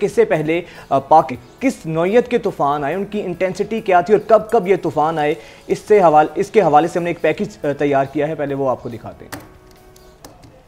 किससे पहले पाक किस नौीयत के तूफ़ान आए उनकी इंटेंसिटी क्या थी और कब कब ये तूफ़ान आए इससे हवाले इसके हवाले से हमने एक पैकेज तैयार किया है पहले वो आपको दिखाते हैं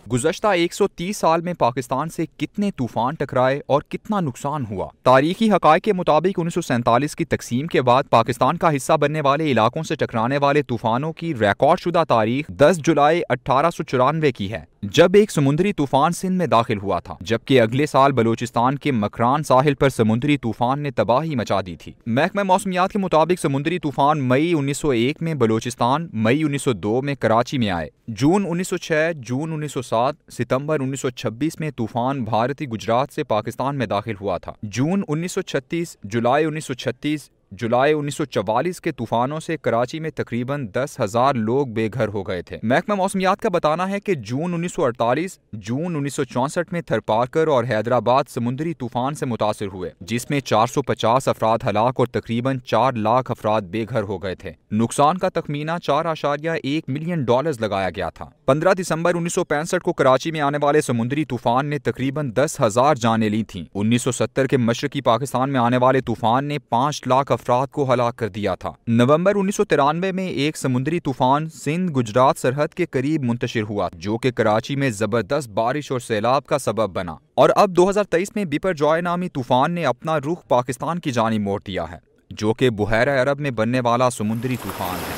गुजशत 130 साल में पाकिस्तान से कितने तूफान टकराए और कितना नुकसान हुआ तारीखी हक़ के मुताबिक उन्नीस की तकसीम के बाद पाकिस्तान का हिस्सा बनने वाले इलाकों से टकराने वाले तूफानों की रिकॉर्ड शुदा तारीख 10 जुलाई अठारह की है जब एक समुद्री तूफान सिंध में दाखिल हुआ था जबकि अगले साल बलूचिस्तान के मकरान साहिल पर समुद्री तूफान ने तबाही मचा दी थी महकमा मौसमियात के मुताबिक समुद्री तूफान मई 1901 में बलूचिस्तान मई 1902 में कराची में आए जून 1906, जून 1907, सितंबर 1926 में तूफान भारतीय गुजरात से पाकिस्तान में दाखिल हुआ था जून 1936, जुलाई 1936, जुलाई 1944 के तूफानों से कराची में तकरीबन दस हजार लोग बेघर हो गए थे महकमा मौसमियात का बताना है कि जून 1948, जून उन्नीस में थरपारकर और हैदराबाद समुद्री तूफान से मुतासर हुए जिसमें 450 अफराद हलाक और तकरीबन चार लाख अफराद बेघर हो गए थे नुकसान का तखमीना चार आशारिया एक मिलियन डॉलर लगाया गया था पंद्रह दिसंबर उन्नीस को कराची में आने वाले समुद्री तूफान ने तकरीबन दस हजार जाने ली थी उन्नीस के मशरकी पाकिस्तान में आने वाले तूफान ने पाँच लाख अफराद को हलाक कर दिया था नवंबर उन्नीस में एक समुद्री तूफान सिंध गुजरात सरहद के करीब मुंतशिर हुआ जो कि कराची में जबरदस्त बारिश और सैलाब का सबब बना और अब 2023 में बिपर जॉय नामी तूफान ने अपना रुख पाकिस्तान की जानी मोड़ दिया है जो कि बुहरा अरब में बनने वाला समुद्री तूफान है